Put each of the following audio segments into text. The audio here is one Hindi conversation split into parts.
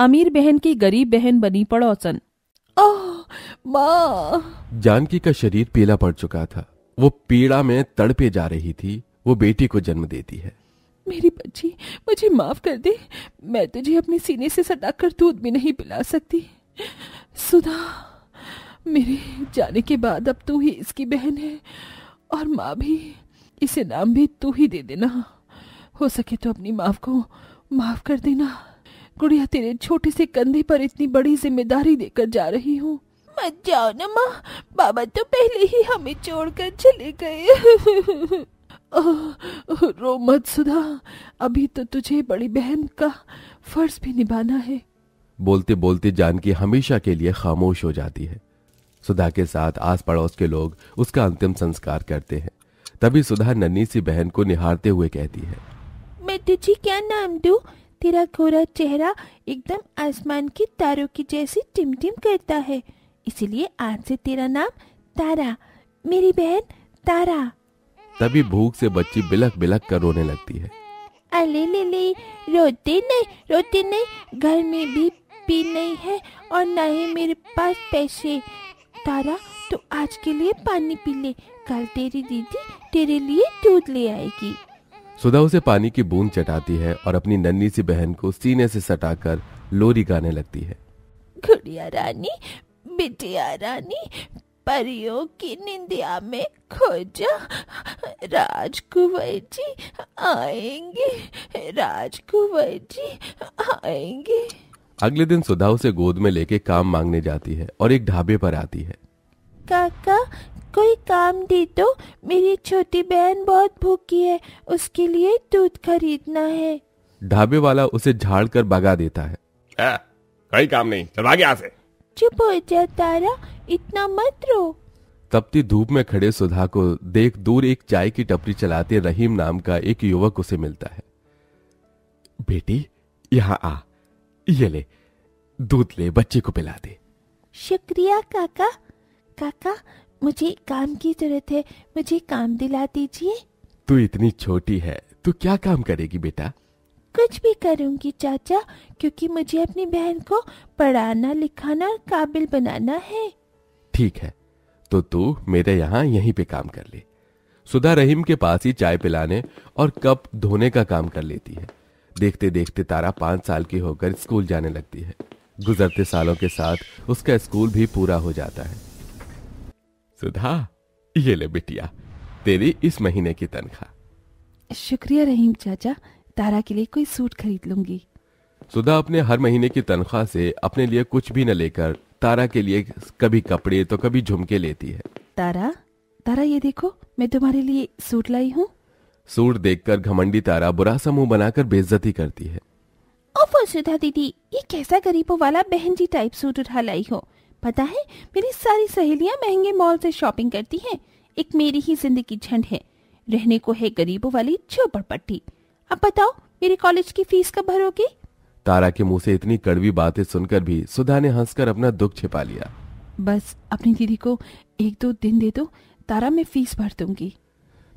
अमीर बहन की गरीब बहन बनी पड़ोसन जानकी का शरीर पीला पड़ चुका था वो पीड़ा में तड़पे जा रही थी वो बेटी को जन्म देती है मेरी बच्ची मुझे माफ कर दे मैं तुझे अपने सीने से सटाकर दूध भी नहीं पिला सकती सुधा मेरे जाने के बाद अब तू ही इसकी बहन है और माँ भी इसे नाम भी तू ही दे देना हो सके तो अपनी माँ को माफ कर देना गुड़िया तेरे छोटे से कंधे पर इतनी बड़ी जिम्मेदारी देकर जा रही हूँ मत जाओ ना माँ बाबा तो पहले ही हमें छोड़कर चले गए रो मत सुधा अभी तो तुझे बड़ी बहन का फर्ज भी निभाना है बोलते बोलते जानकी हमेशा के लिए खामोश हो जाती है सुधा के साथ आस पड़ोस के लोग उसका अंतिम संस्कार करते हैं तभी सुधा नन्ही सी बहन को निहारते हुए कहती है मैं तुझे क्या नाम दू तेरा गोरा चेहरा एकदम आसमान की तारों की जैसी टिमटिम करता है इसलिए आज से तेरा नाम तारा मेरी बहन तारा तभी भूख से बच्ची बिलक बिलक कर रोने लगती है अले ले ले रोते नहीं रोते नहीं घर में भी पी नहीं है और न ही मेरे पास पैसे तारा तो आज के लिए पानी पी ले कल तेरी दीदी तेरे लिए दूध ले आएगी सुधा उसे पानी की बूंद चटाती है और अपनी नन्ही सी बहन को सीने से सटाकर लोरी गाने लगती है गुड़िया रानी बिटिया रानी परियों की निंदिया में खोजा राजकुंवर जी आएंगे राजकुंवर जी आएंगे अगले दिन सुधा उसे गोद में लेके काम मांगने जाती है और एक ढाबे पर आती है काका कोई काम दे दो तो मेरी छोटी बहन बहुत भूखी है उसके लिए दूध खरीदना है ढाबे वाला उसे झाड़ कर भगा देता है आ, कोई काम नहीं चल आगे से चुप हो जा तारा इतना मत रो तपती धूप में खड़े सुधा को देख दूर एक चाय की टपरी चलाते रहीम नाम का एक युवक उसे मिलता है बेटी यहाँ आ ये ले दूध ले बच्चे को पिला दे शुक्रिया काका काका मुझे काम की जरूरत है मुझे काम दिला दीजिए तू इतनी छोटी है तू क्या काम करेगी बेटा कुछ भी करूंगी चाचा क्योंकि मुझे अपनी बहन को पढ़ाना लिखाना काबिल बनाना है ठीक है तो तू मेरे यहाँ यहीं पे काम कर ले सुधा रहीम के पास ही चाय पिलाने और कप धोने का काम कर लेती है देखते देखते तारा पांच साल की होकर स्कूल जाने लगती है गुजरते सालों के साथ उसका स्कूल भी पूरा हो जाता है सुधा ये ले बिटिया तेरी इस महीने की तनख्वाह शुक्रिया रहीम चाचा तारा के लिए कोई सूट खरीद लूंगी सुधा अपने हर महीने की तनख्वाह से अपने लिए कुछ भी न लेकर तारा के लिए कभी कपड़े तो कभी झुमके लेती है तारा तारा ये देखो मैं तुम्हारे लिए सूट लाई हूँ सूट देखकर घमंडी तारा बुरा सा मुंह बनाकर बेइज्जती करती है ओफो सुधा दीदी ये कैसा गरीबों वाला बहन जी टाइप सूट उठा लाई हो पता है मेरी सारी सहेलियां महंगे मॉल से शॉपिंग करती हैं एक मेरी ही जिंदगी झंड है रहने को है गरीबों वाली झोपड़पट्टी अब बताओ मेरे कॉलेज की फीस कब भरोगे तारा के मुंह से इतनी कड़वी बातें सुनकर भी सुधा ने हंसकर अपना दुख छिपा लिया बस अपनी दीदी को एक दो दिन दे दो तारा मैं फीस भर दूंगी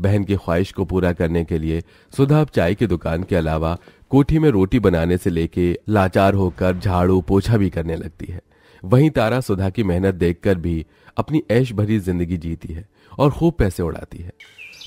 बहन की ख्वाहिश को पूरा करने के लिए सुधा अब चाय की दुकान के अलावा कोठी में रोटी बनाने से लेके लाचार होकर झाड़ू पोछा भी करने लगती है वहीं तारा सुधा की मेहनत देखकर भी अपनी ऐश भरी जिंदगी जीती है और खूब पैसे उड़ाती है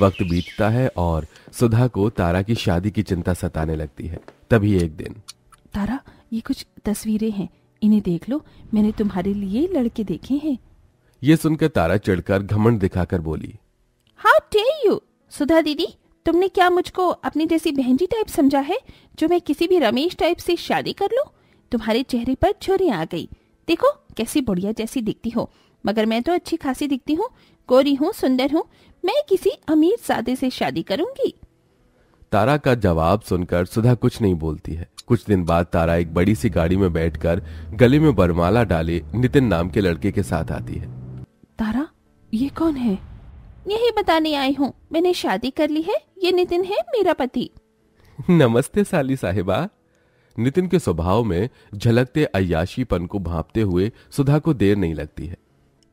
वक्त बीतता है और सुधा को तारा की शादी की चिंता सताने लगती है तभी एक दिन तारा ये कुछ तस्वीरें हैं इन्हें देख लो मैंने तुम्हारे लिए लड़के देखे हैं ये सुनकर तारा चढ़कर घमंड दिखाकर बोली हाउ डेयर यू सुधा दीदी तुमने क्या मुझको अपनी जैसी बहनजी टाइप समझा है जो मैं किसी भी रमेश टाइप से शादी कर लूं तुम्हारे चेहरे पर छुरी आ गई देखो कैसी बढ़िया जैसी दिखती हो मगर मैं तो अच्छी खासी दिखती हूँ गोरी हूँ सुंदर हूँ मैं किसी अमीर सादे से शादी करूंगी तारा का जवाब सुनकर सुधा कुछ नहीं बोलती है कुछ दिन बाद तारा एक बड़ी सी गाड़ी में बैठकर गले में बरमाला डाले नितिन नाम के लड़के के साथ आती है तारा ये कौन है यही बताने आई हूँ मैंने शादी कर ली है ये नितिन है मेरा पति नमस्ते साली साहिबा नितिन के स्वभाव में झलकते अयाशीपन को भापते हुए सुधा को देर नहीं लगती है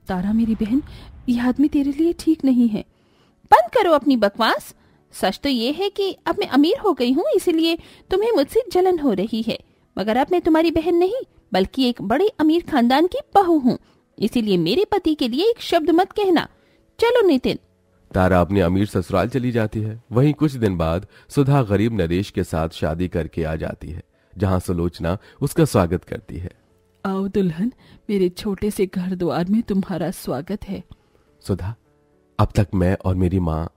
तारा मेरी बहन ये आदमी तेरे लिए ठीक नहीं है बंद करो अपनी बकवास सच तो ये है कि अब मैं अमीर हो गई हूँ इसीलिए तुम्हें मुझसे जलन हो रही है मगर अब मैं तुम्हारी बहन नहीं बल्कि एक बड़े अमीर खानदान की बहू हूँ इसीलिए मेरे पति के लिए एक शब्द मत कहना चलो नितिन तारा अपने अमीर ससुराल चली जाती है वहीं कुछ दिन बाद सुधा गरीब नरेश के साथ शादी करके आ जाती है जहां सुलोचना उसका स्वागत करती है आओ दुल्हन मेरे छोटे से घर द्वार में तुम्हारा स्वागत है सुधा अब तक मैं और मेरी माँ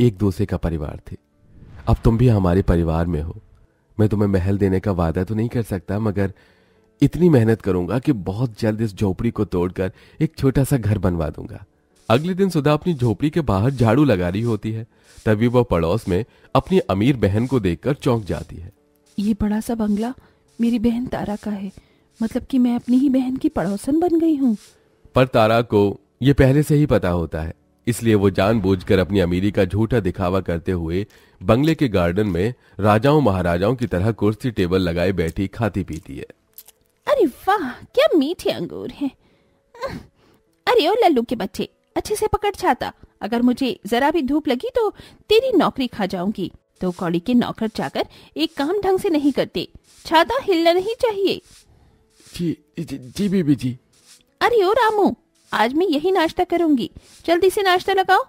एक दूसरे का परिवार थे अब तुम भी हमारे परिवार में हो मैं तुम्हें महल देने का वादा तो नहीं कर सकता मगर इतनी मेहनत करूंगा कि बहुत जल्द इस झोपड़ी को तोड़कर एक छोटा सा घर बनवा दूंगा अगले दिन सुधा अपनी झोपड़ी के बाहर झाड़ू लगा रही होती है तभी वह पड़ोस में अपनी अमीर बहन को देखकर चौंक जाती है ये बड़ा सा बंगला मेरी बहन तारा का है मतलब कि मैं अपनी ही बहन की पड़ोसन बन गई हूँ पर तारा को ये पहले से ही पता होता है इसलिए वो जानबूझकर अपनी अमीरी का झूठा दिखावा करते हुए बंगले के गार्डन में राजाओं महाराजाओं की तरह कुर्सी टेबल लगाए बैठी खाती पीती है अरे वाह क्या मीठे अंगूर हैं अरे ओ लल्लू के बच्चे अच्छे से पकड़ छाता अगर मुझे जरा भी धूप लगी तो तेरी नौकरी खा जाऊंगी तो कौड़ी के नौकर जाकर एक काम ढंग से नहीं करते छाता हिलना नहीं चाहिए जी जी, जी बीबी जी अरे ओ रामू आज मैं यही नाश्ता करूंगी जल्दी से नाश्ता लगाओ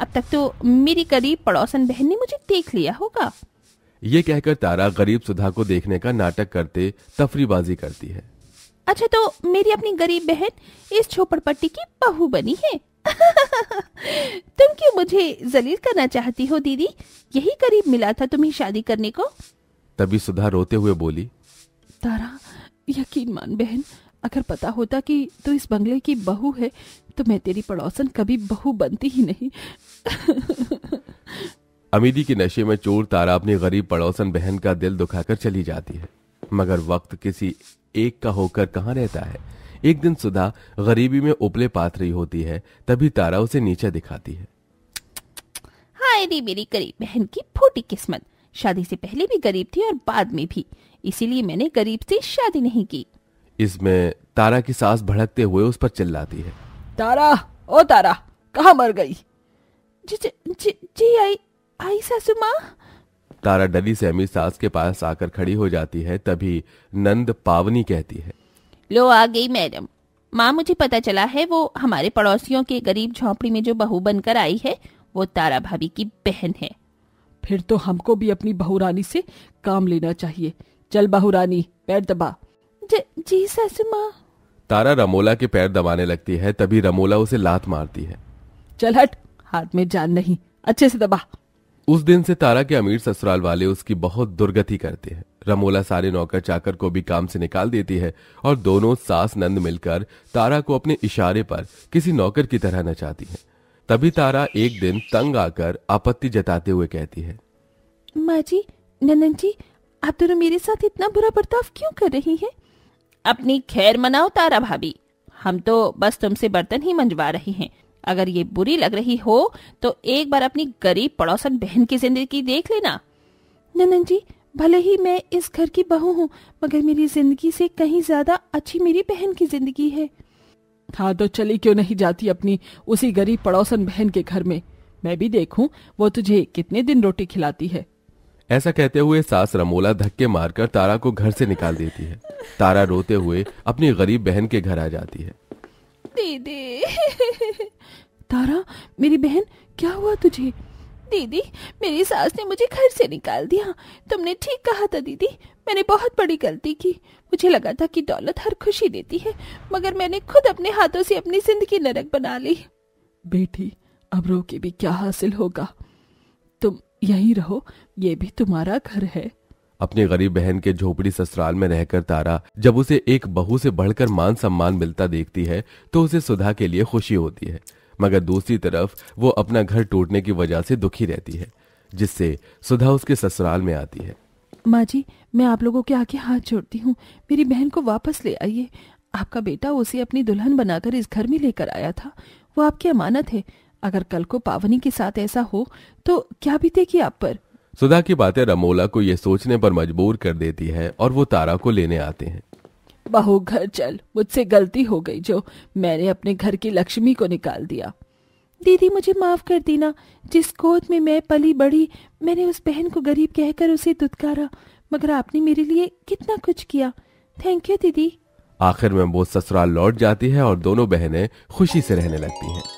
अब तक तो मेरी करीब पड़ोसन बहन ने मुझे देख लिया होगा ये कहकर तारा गरीब सुधा को देखने का नाटक करते तफरीबाजी करती है अच्छा तो मेरी अपनी गरीब बहन इस झोपड़पट्टी की बहू बनी है तुम क्यों मुझे जलील करना चाहती हो दीदी यही करीब मिला था तुम्हें शादी करने को तभी सुधा रोते हुए बोली तारा यकीन मान बहन अगर पता होता कि तू तो इस बंगले की बहू है तो मैं तेरी पड़ोसन कभी बहू बनती ही नहीं अमीदी के नशे में चोर तारा अपनी गरीब पड़ोसन बहन का दिल दुखाकर चली जाती है मगर वक्त किसी एक का होकर कहाँ रहता है एक दिन सुधा गरीबी में उपले पात रही होती है तभी तारा उसे नीचे दिखाती है हाय रे मेरी गरीब बहन की फूटी किस्मत शादी से पहले भी गरीब थी और बाद में भी इसीलिए मैंने गरीब से शादी नहीं की इसमें तारा की सास भड़कते हुए उस पर चिल्लाती है तारा ओ तारा कहा मर गई जी जी जी आई आई सासू माँ तारा डली अमीर सास के पास आकर खड़ी हो जाती है तभी नंद पावनी कहती है लो आ गई मैडम माँ मुझे पता चला है वो हमारे पड़ोसियों के गरीब झोंपड़ी में जो बहू बनकर आई है वो तारा भाभी की बहन है फिर तो हमको भी अपनी बहुरानी से काम लेना चाहिए चल बहुरानी पैर दबा ज, जी सासू माँ तारा रमोला के पैर दबाने लगती है तभी रमोला उसे लात मारती है चल हट हाथ में जान नहीं अच्छे से दबा उस दिन से तारा के अमीर ससुराल वाले उसकी बहुत दुर्गति करते हैं रमोला सारे नौकर चाकर को भी काम से निकाल देती है और दोनों सास नंद मिलकर तारा को अपने इशारे पर किसी नौकर की तरह नचाती है तभी तारा एक दिन तंग आकर आपत्ति जताते हुए कहती है माँ जी नंदन जी आप दोनों मेरे साथ इतना बुरा बर्ताव क्यों कर रही हैं? अपनी खैर मनाओ तारा भाभी हम तो बस तुमसे बर्तन ही मंजवा रहे हैं अगर ये बुरी लग रही हो तो एक बार अपनी गरीब पड़ोसन बहन की जिंदगी देख लेना नंदन जी भले ही मैं इस घर की बहू हूँ मगर मेरी जिंदगी से कहीं ज्यादा अच्छी मेरी बहन की जिंदगी है हाँ तो चली क्यों नहीं जाती अपनी उसी गरीब पड़ोसन बहन के घर में मैं भी देखूं वो तुझे कितने दिन रोटी खिलाती है ऐसा कहते हुए सास रमोला धक्के मारकर तारा को घर से निकाल देती है तारा रोते हुए अपनी गरीब बहन के घर आ जाती है दीदी तारा मेरी बहन क्या हुआ तुझे दीदी मेरी सास ने मुझे घर से निकाल दिया तुमने ठीक कहा था दीदी मैंने बहुत बड़ी गलती की मुझे लगा था कि दौलत हर खुशी देती है मगर मैंने खुद अपने हाथों से अपनी जिंदगी नरक बना ली बेटी अब रो के भी क्या हासिल होगा तुम यहीं रहो ये भी तुम्हारा घर है अपनी गरीब बहन के झोपड़ी ससुराल में रहकर तारा जब उसे एक बहू से बढ़कर मान सम्मान मिलता देखती है तो उसे सुधा के लिए खुशी होती है मगर दूसरी तरफ वो अपना घर टूटने की वजह से दुखी रहती है जिससे सुधा उसके ससुराल में आती है माँ जी मैं आप लोगों के आगे हाथ जोड़ती हूँ मेरी बहन को वापस ले आइए आपका बेटा उसे अपनी दुल्हन बनाकर इस घर में लेकर आया था वो आपकी अमानत है अगर कल को पावनी के साथ ऐसा हो तो क्या बीतेगी आप पर सुधा की बातें रमोला को यह सोचने पर मजबूर कर देती है और वो तारा को लेने आते हैं बहु घर चल मुझसे गलती हो गई जो मैंने अपने घर की लक्ष्मी को निकाल दिया दीदी मुझे माफ कर देना जिस गोद में मैं पली बड़ी मैंने उस बहन को गरीब कहकर उसे दुदकारा मगर आपने मेरे लिए कितना कुछ किया थैंक यू दीदी आखिर में वो ससुराल लौट जाती है और दोनों बहनें खुशी से रहने लगती हैं